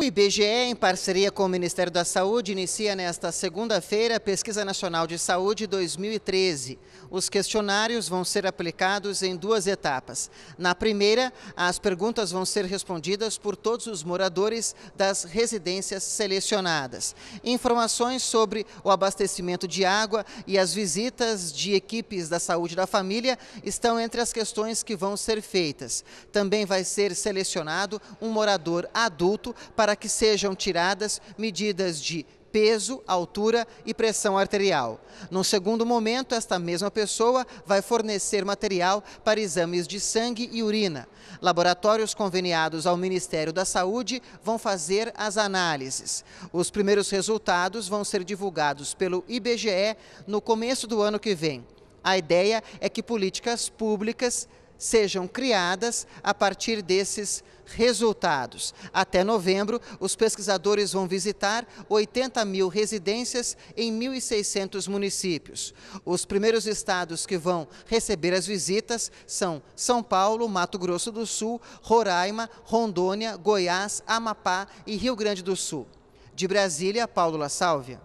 O IBGE, em parceria com o Ministério da Saúde, inicia nesta segunda-feira a Pesquisa Nacional de Saúde 2013. Os questionários vão ser aplicados em duas etapas. Na primeira, as perguntas vão ser respondidas por todos os moradores das residências selecionadas. Informações sobre o abastecimento de água e as visitas de equipes da saúde da família estão entre as questões que vão ser feitas. Também vai ser selecionado um morador adulto para para que sejam tiradas medidas de peso, altura e pressão arterial. Num segundo momento, esta mesma pessoa vai fornecer material para exames de sangue e urina. Laboratórios conveniados ao Ministério da Saúde vão fazer as análises. Os primeiros resultados vão ser divulgados pelo IBGE no começo do ano que vem. A ideia é que políticas públicas sejam criadas a partir desses resultados. Até novembro, os pesquisadores vão visitar 80 mil residências em 1.600 municípios. Os primeiros estados que vão receber as visitas são São Paulo, Mato Grosso do Sul, Roraima, Rondônia, Goiás, Amapá e Rio Grande do Sul. De Brasília, Paulo La Sálvia.